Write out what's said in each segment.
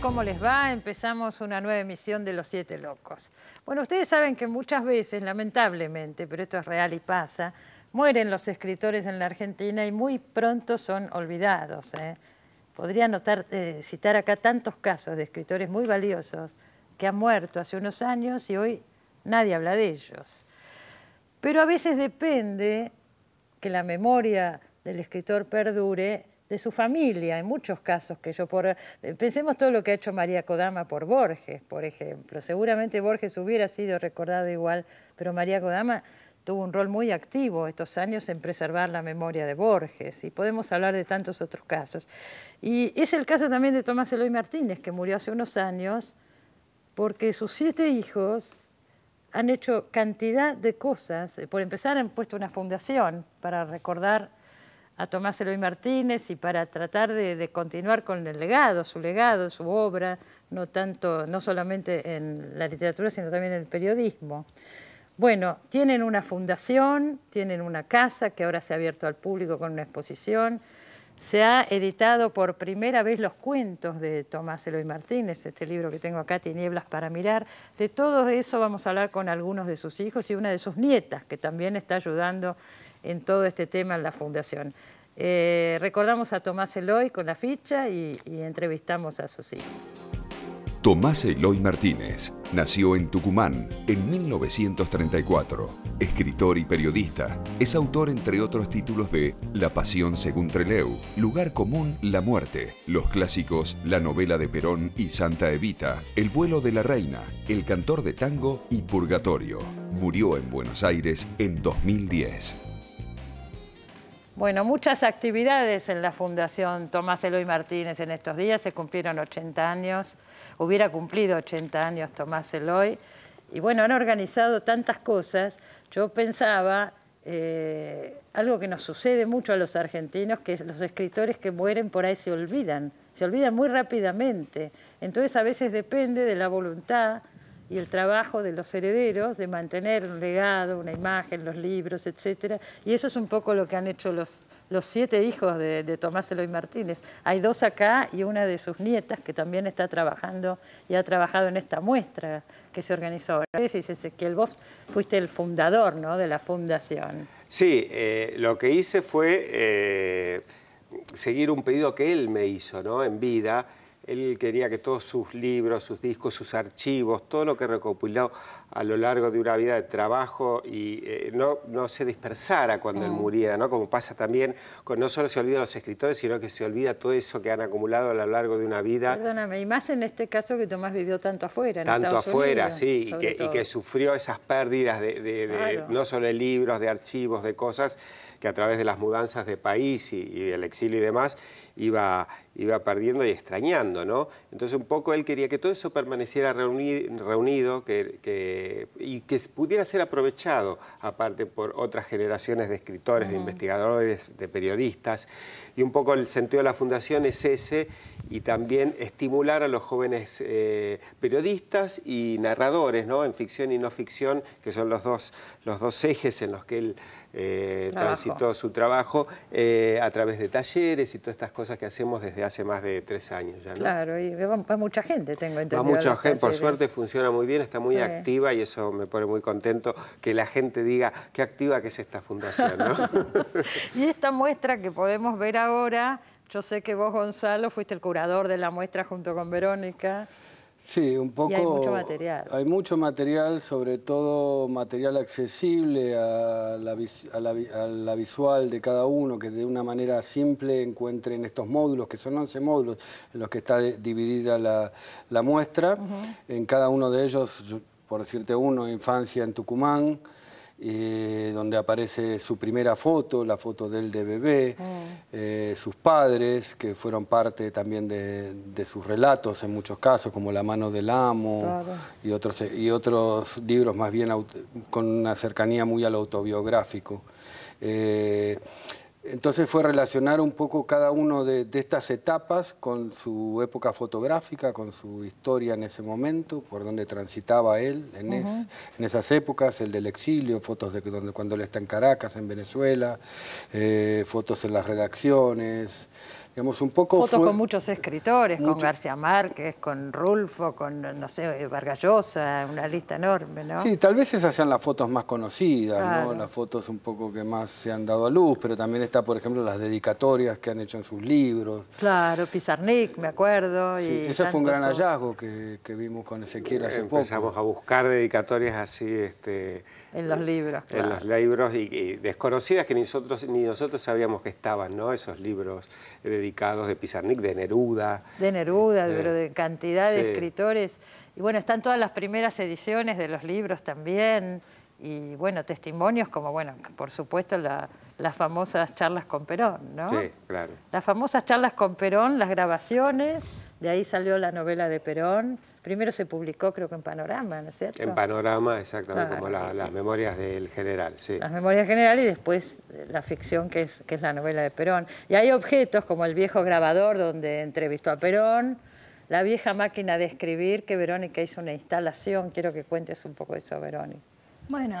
¿cómo les va? Empezamos una nueva emisión de Los Siete Locos. Bueno, ustedes saben que muchas veces, lamentablemente, pero esto es real y pasa, mueren los escritores en la Argentina y muy pronto son olvidados. ¿eh? Podría notar, eh, citar acá tantos casos de escritores muy valiosos que han muerto hace unos años y hoy nadie habla de ellos. Pero a veces depende que la memoria del escritor perdure de su familia, en muchos casos que yo por... Eh, pensemos todo lo que ha hecho María Kodama por Borges, por ejemplo. Seguramente Borges hubiera sido recordado igual, pero María Kodama tuvo un rol muy activo estos años en preservar la memoria de Borges y podemos hablar de tantos otros casos. Y es el caso también de Tomás Eloy Martínez, que murió hace unos años porque sus siete hijos han hecho cantidad de cosas, eh, por empezar han puesto una fundación para recordar a Tomás Eloy Martínez y para tratar de, continuar con el legado, su legado, su obra, no, tanto, no solamente en la literatura, sino también en el periodismo. Bueno, tienen una fundación, tienen una casa que ahora se ha abierto al público con una exposición. Se ha editado por primera vez los cuentos de Tomás Eloy Martínez, este libro que tengo acá, Tinieblas para mirar. De todo eso vamos a hablar con algunos de sus hijos y una de sus nietas, que también está ayudando en todo este tema en la Fundación. Eh, recordamos a Tomás Eloy con la ficha y, y entrevistamos a sus hijos. Tomás Eloy Martínez nació en Tucumán en 1934. Escritor y periodista, es autor entre otros títulos de La Pasión según Treleu, Lugar Común, La Muerte, los clásicos La Novela de Perón y Santa Evita, El Vuelo de la Reina, El Cantor de Tango y Purgatorio. Murió en Buenos Aires en 2010. Bueno, muchas actividades en la Fundación Tomás Eloy Martínez en estos días. Se cumplieron 80 años, hubiera cumplido 80 años Tomás Eloy. Y bueno, han organizado tantas cosas. Yo pensaba eh, algo que nos sucede mucho a los argentinos, que los escritores que mueren por ahí se olvidan, se olvidan muy rápidamente. Entonces a veces depende de la voluntad y el trabajo de los herederos de mantener un legado, una imagen, los libros, etc. Y eso es un poco lo que han hecho los, siete hijos de, Tomás Eloy Martínez. Hay dos acá y una de sus nietas que también está trabajando y ha trabajado en esta muestra que se organizó ahora. que vos fuiste el fundador de la fundación. Sí, eh, lo que hice fue eh, seguir un pedido que él me hizo ¿no? en vida él quería que todos sus libros, sus discos, sus archivos, todo lo que recopiló a lo largo de una vida de trabajo y eh, no, no, se dispersara cuando él mm. muriera, ¿no? Como pasa también con no solo se olvida los escritores, sino que se olvida todo eso que han acumulado a lo largo de una vida. Perdóname, y más en este caso que Tomás vivió tanto afuera, Tanto afuera, sí, y que, sufrió esas pérdidas de, no solo de libros, de archivos, de cosas que a través de las mudanzas de país y, y del exilio y demás iba, iba perdiendo y extrañando, ¿no? Entonces un poco él quería que todo eso permaneciera reunido, que eh, y que pudiera ser aprovechado, aparte por otras generaciones de escritores, de investigadores, de periodistas. Y un poco el sentido de la fundación es ese, y también estimular a los jóvenes eh, periodistas y narradores, ¿no? en ficción y no ficción, que son los dos, los dos ejes en los que él... Eh, transitó su trabajo a través de talleres y todas estas cosas que hacemos desde hace más de tres años Claro, y va, mucha gente, tengo entendido. mucha gente, por suerte funciona muy bien, está muy activa y eso me pone muy contento que la gente diga qué activa que es esta fundación. y esta muestra que podemos ver ahora, yo sé que vos, Gonzalo, fuiste el curador de la muestra junto con Verónica. Sí, un poco... hay mucho material. Hay mucho material, sobre todo material accesible a la, visual de cada uno, que de una manera simple encuentren estos módulos, que son 11 módulos en los que está dividida la, muestra. En cada uno de ellos por decirte uno, infancia en Tucumán, eh, donde aparece su primera foto, la foto de él de bebé, mm. eh, sus padres, que fueron parte también de, sus relatos en muchos casos, como La mano del amo y, otros, eh, y otros libros más bien con una cercanía muy al autobiográfico. Entonces fue relacionar un poco cada una de, estas etapas con su época fotográfica, con su historia en ese momento, por donde transitaba él en, esas épocas, el del exilio, fotos de cuando él está en Caracas, en Venezuela, eh, fotos en las redacciones, un poco Fotos con muchos escritores, con García Márquez, con Rulfo, con, no sé, Vargallosa, una lista enorme, ¿no? Sí, tal vez esas sean las fotos más conocidas, ¿no? Las fotos un poco que más se han dado a luz, pero también está, por ejemplo, las dedicatorias que han hecho en sus libros. Claro, Pizarnik, me acuerdo. Sí, y ese fue un gran hallazgo que, vimos con Ezequiel hace Empezamos poco. Empezamos a buscar dedicatorias así, este... En los libros, claro. En los libros y, desconocidas que ni nosotros, ni nosotros sabíamos que estaban, ¿no? Esos libros. Eh, dedicados de Pizarnik, de Neruda. De Neruda, pero de cantidad de escritores. Y bueno, están todas las primeras ediciones de los libros también. Y bueno, testimonios como, bueno, por supuesto, las famosas charlas con Perón, ¿no? Sí, claro. Las famosas charlas con Perón, las grabaciones, de ahí salió la novela de Perón. Primero se publicó, creo que en Panorama, ¿no es cierto? En Panorama, exactamente, como las memorias del general, sí. Las memorias general y después eh, la ficción que es, que es la novela de Perón. Y hay objetos como el viejo grabador donde entrevistó a Perón, la vieja máquina de escribir que Verónica hizo una instalación. Quiero que cuentes un poco eso, Verónica. Bueno,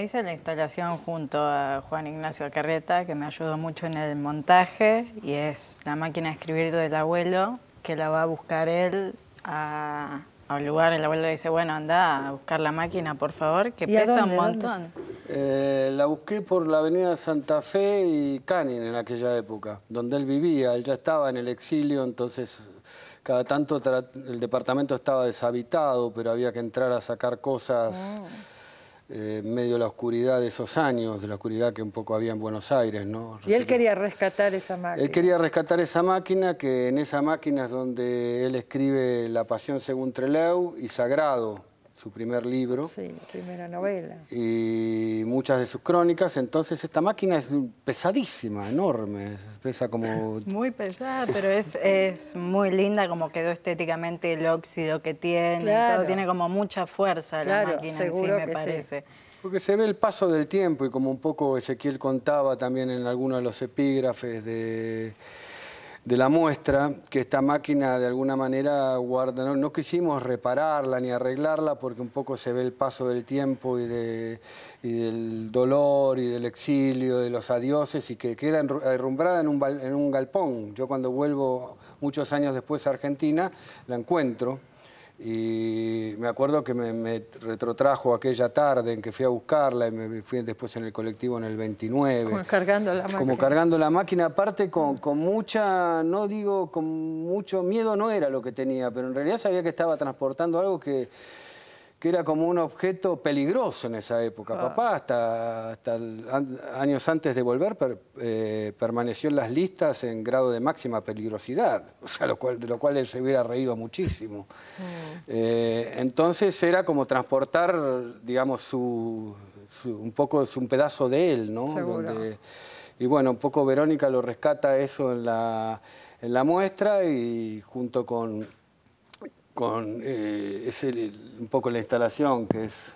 hice la instalación junto a Juan Ignacio Carreta, que me ayudó mucho en el montaje, y es la máquina de escribir del abuelo, que la va a buscar él a, un lugar. El abuelo le dice, bueno, anda a buscar la máquina, por favor, que pesa un montón. Eh, la busqué por la avenida Santa Fe y Canin en aquella época, donde él vivía. Él ya estaba en el exilio, entonces cada tanto el departamento estaba deshabitado, pero había que entrar a sacar cosas... Ah. Eh, medio de la oscuridad de esos años, de la oscuridad que un poco había en Buenos Aires. Y él quería rescatar esa máquina. Él quería rescatar esa máquina, que en esa máquina es donde él escribe La Pasión según Treleu y Sagrado, su primer libro. Y muchas de sus crónicas. Entonces esta máquina es pesadísima, enorme. Pesa como... Muy pesada, pero es, muy linda como quedó estéticamente el óxido que tiene. tiene como mucha fuerza la máquina en sí, me parece. Porque se ve el paso del tiempo y como un poco Ezequiel contaba también en alguno de los epígrafes de de la muestra, que esta máquina de alguna manera guarda, no, quisimos repararla ni arreglarla porque un poco se ve el paso del tiempo y, de, del dolor y del exilio, de los adioses y que queda herrumbrada en un, en un galpón. Yo cuando vuelvo muchos años después a Argentina la encuentro y me acuerdo que me, retrotrajo aquella tarde en que fui a buscarla y me fui después en el colectivo en el 29. Como cargando la máquina. Como cargando la máquina, aparte con mucha, no digo, con mucho miedo no era lo que tenía, pero en realidad sabía que estaba transportando algo que que era como un objeto peligroso en esa época. Ah. Papá, hasta, hasta años antes de volver, eh, permaneció en las listas en grado de máxima peligrosidad, o sea, lo cual, de lo cual él se hubiera reído muchísimo. Mm. Eh, entonces era como transportar, digamos, un poco un pedazo de él, ¿no? y bueno, un poco Verónica lo rescata eso en la muestra y junto con con eh, es un poco la instalación que es...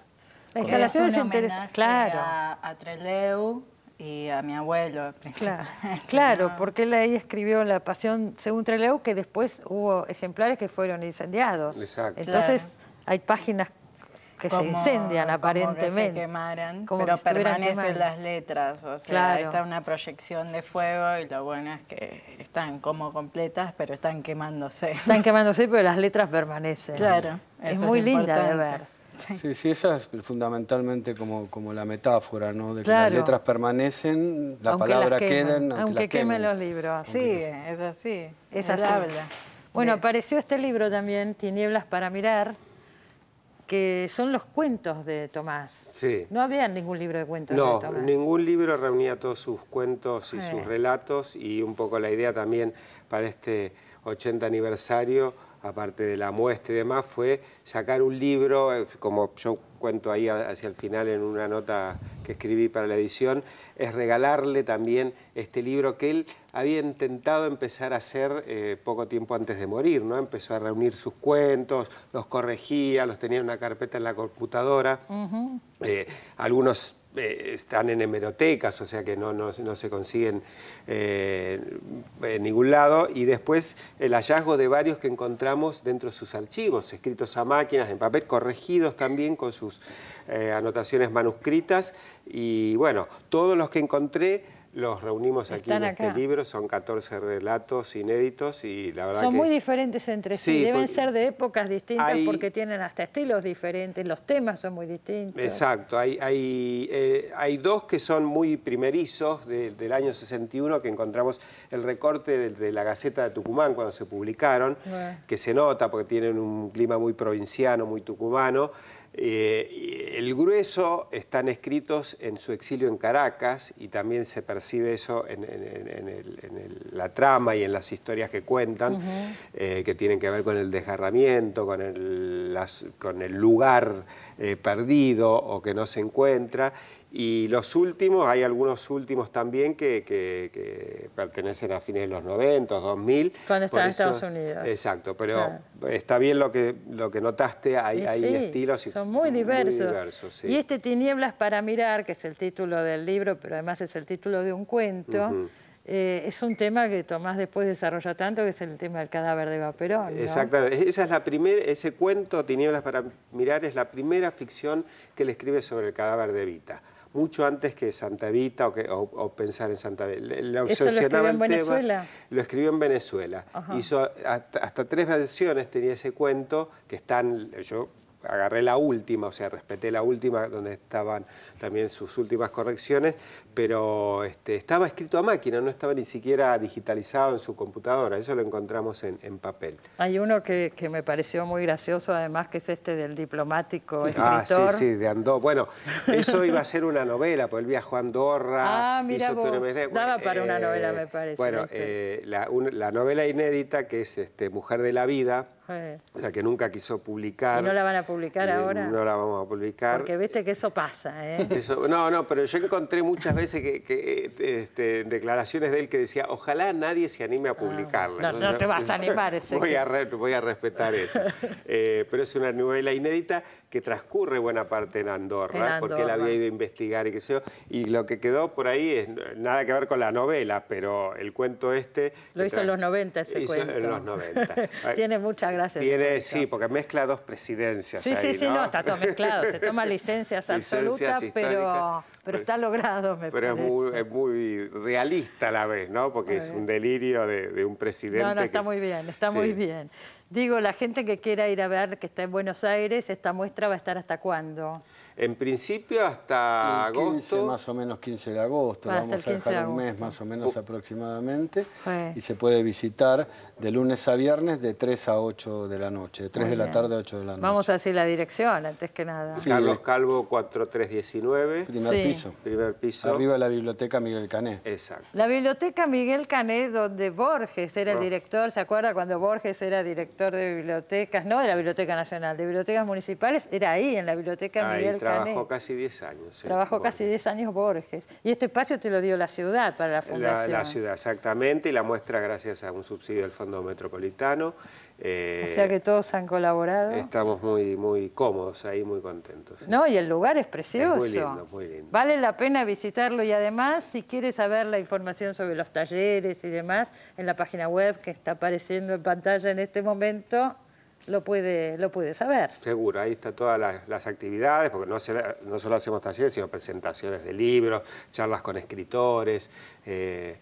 La instalación es, interesante, A, Treleu y a mi abuelo, Claro, porque él ahí escribió La Pasión según Treleu, que después hubo ejemplares que fueron incendiados. Entonces hay páginas que se incendian aparentemente. Como que se quemaran, pero permanecen las letras, o sea, claro. está una proyección de fuego y lo bueno es que están como completas, pero están quemándose. Están quemándose, pero las letras permanecen. Claro. Es muy linda de ver. Sí. sí, esa es fundamentalmente como, como la metáfora, ¿no? De que las letras permanecen, la palabra queda, aunque, aunque quemen los libros. Sí, es así. Es así. Bueno, apareció este libro también, Tinieblas para mirar, que son los cuentos de Tomás. Sí. No había ningún libro de cuentos de Tomás. No, ningún libro reunía todos sus cuentos y eh. sus relatos y un poco la idea también para este 80 aniversario aparte de la muestra y demás, fue sacar un libro, eh, como yo cuento ahí hacia el final en una nota que escribí para la edición, es regalarle también este libro que él había intentado empezar a hacer eh, poco tiempo antes de morir, ¿no? Empezó a reunir sus cuentos, los corregía, los tenía en una carpeta en la computadora. Eh, algunos eh, están en hemerotecas, o sea que no, se consiguen eh, en ningún lado, y después el hallazgo de varios que encontramos dentro de sus archivos, escritos a máquinas, en papel, corregidos también con sus eh, anotaciones manuscritas, y bueno, todos los que encontré los reunimos aquí en este libro, son 14 relatos inéditos y la verdad Son muy diferentes entre sí, deben ser de épocas distintas porque tienen hasta estilos diferentes, los temas son muy distintos. Exacto, hay, hay, eh, hay dos que son muy primerizos del año 61 que encontramos el recorte de, la Gaceta de Tucumán cuando se publicaron, que se nota porque tienen un clima muy provinciano, muy tucumano, eh, el grueso están escritos en su exilio en Caracas y también se percibe eso en, la trama y en las historias que cuentan, eh, que tienen que ver con el desgarramiento, con el, con el lugar eh, perdido o que no se encuentra y los últimos, hay algunos últimos también que, pertenecen a fines de los 90, 2000. Cuando están en Estados Unidos. Exacto, pero está bien lo que, lo que notaste, hay, estilos. son muy diversos. Y este Tinieblas para mirar, que es el título del libro, pero además es el título de un cuento, eh, es un tema que Tomás después desarrolla tanto, que es el tema del cadáver de Vaperón. ¿no? Exactamente. E-, esa es la ese cuento, Tinieblas para mirar, es la primera ficción que él escribe sobre el cadáver de Vita mucho antes que Santa Evita o, que, pensar en Santa Evita. lo escribió en Venezuela? lo escribió en Venezuela. Hizo hasta, hasta, tres versiones tenía ese cuento que están, yo agarré la última, o sea, respeté la última donde estaban también sus últimas correcciones, pero este, estaba escrito a máquina, no estaba ni siquiera digitalizado en su computadora, eso lo encontramos en, papel. Hay uno que, me pareció muy gracioso además, que es este del diplomático escritor. Ah, sí, sí, de Andorra. Bueno, eso iba a ser una novela, por pues el viaje a Andorra. Ah, mira vos, daba para una eh, novela, me parece. Bueno, eh, la, novela inédita que es este, Mujer de la Vida, o sea, que nunca quiso publicar. no la van a publicar ahora? No la vamos a publicar. Porque viste que eso pasa, ¿eh? no, no, pero yo encontré muchas veces que, este, declaraciones de él que decía, ojalá nadie se anime a ah. publicarla. No, te vas a animar ese. Voy, a, respetar eso. Eh, pero es una novela inédita que transcurre buena parte en Andorra, porque él había ido a investigar y qué sé yo. Y lo que quedó por ahí es nada que ver con la novela, pero el cuento este... Lo hizo en los 90 ese hizo cuento. en los 90. Tiene mucha gracia. Tiene, sí, porque mezcla dos presidencias. Sí, sí, sí, ¿no? está todo mezclado. Se toma licencias absolutas, pero, pero está logrado, me parece. Pero es muy, realista a la vez, ¿no? Porque es un delirio de, un presidente. No, no, está muy bien, está muy bien. Digo, la gente que quiera ir a ver que está en Buenos Aires, esta muestra va a estar hasta cuándo? En principio hasta agosto. Más o menos 15 de agosto, vamos a dejar un mes más o menos uh. aproximadamente. Y se puede visitar de lunes a viernes de 3 a 8 de la noche, de 3 de la tarde a 8 de la noche. Vamos a decir la dirección antes que nada. Carlos Calvo 4319. Primer piso. Primer piso. Arriba la biblioteca Miguel Cané. Exacto. La biblioteca Miguel Cané donde Borges era el director, ¿se acuerda cuando Borges era director de bibliotecas? No de la Biblioteca Nacional, de bibliotecas municipales, era ahí en la biblioteca Miguel Miguel Trabajó casi 10 años. Trabajó casi 10 años Borges. Y este espacio te lo dio la ciudad para la fundación. La, ciudad, exactamente, y la muestra gracias a un subsidio del Fondo Metropolitano. Eh, o sea que todos han colaborado. Estamos muy, muy cómodos ahí, muy contentos. No, y el lugar es precioso. muy lindo, muy lindo. Vale la pena visitarlo y además, si quieres saber la información sobre los talleres y demás, en la página web que está apareciendo en pantalla en este momento, lo puede, lo puede saber. Seguro, ahí están todas las, actividades, porque no, solo hacemos talleres, sino presentaciones de libros, charlas con escritores. Eh,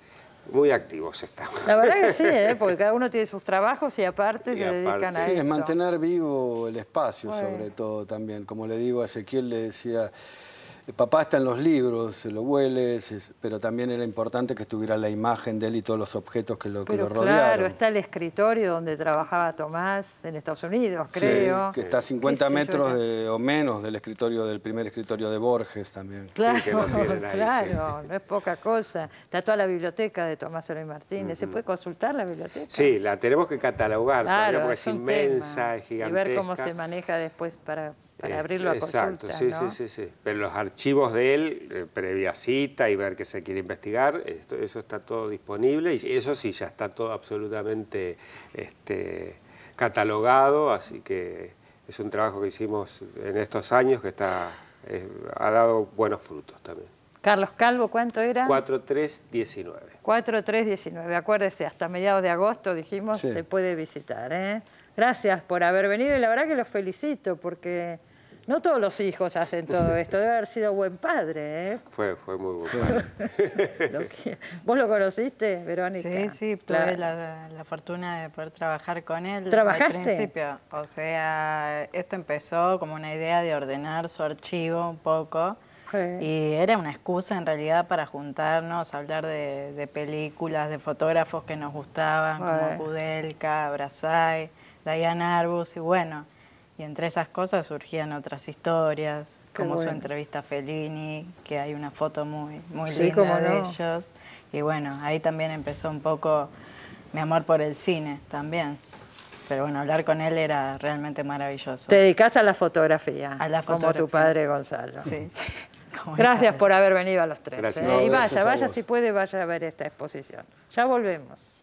muy activos estamos. La verdad que sí, ¿eh? porque cada uno tiene sus trabajos y aparte se dedican a sí, es mantener vivo el espacio, sobre todo también. Como le digo a Ezequiel, le decía papá está en los libros, se lo hueles, pero también era importante que estuviera la imagen de él y todos los objetos que lo, rodeaban. pero Claro, está el escritorio donde trabajaba Tomás en Estados Unidos, creo. Sí, que está a 50 metros o menos del escritorio del primer escritorio de Borges también. Claro, claro, no es poca cosa. Está toda la biblioteca de Tomás Eloy Martínez. ¿Se puede consultar la biblioteca? Sí, la tenemos que catalogar, claro, porque es, inmensa, gigantesca. Y ver cómo se maneja después para para este, abrirlo a Exacto, sí, sí, sí, sí. Pero los archivos de él, eh, previa cita y ver qué se quiere investigar, eso está todo disponible y eso sí, ya está todo absolutamente este, catalogado, así que es un trabajo que hicimos en estos años que está, ha dado buenos frutos también. Carlos Calvo, ¿cuánto era? 4319. 4319, acuérdese, hasta mediados de agosto dijimos se puede visitar. ¿eh? Gracias por haber venido y la verdad que los felicito porque no todos los hijos hacen todo esto. Debe haber sido buen padre, ¿eh? Fue, fue muy bueno. ¿Vos lo conociste, Verónica? Sí, sí, tuve la, fortuna de poder trabajar con él ¿Trabajaste? al principio. O sea, esto empezó como una idea de ordenar su archivo un poco. Y era una excusa en realidad para juntarnos, hablar de, de películas, de fotógrafos que nos gustaban, como Kudelka, Brazai. Diana Arbus y bueno, y entre esas cosas surgían otras historias, como su entrevista a Fellini, que hay una foto muy, muy linda de ellos. Y bueno, ahí también empezó un poco mi amor por el cine también. Pero bueno, hablar con él era realmente maravilloso. Te dedicas a la fotografía, a la como tu padre Gonzalo. Gracias por haber venido a los tres. ¿eh? y vaya, vaya si puede, vaya a ver esta exposición. Ya volvemos.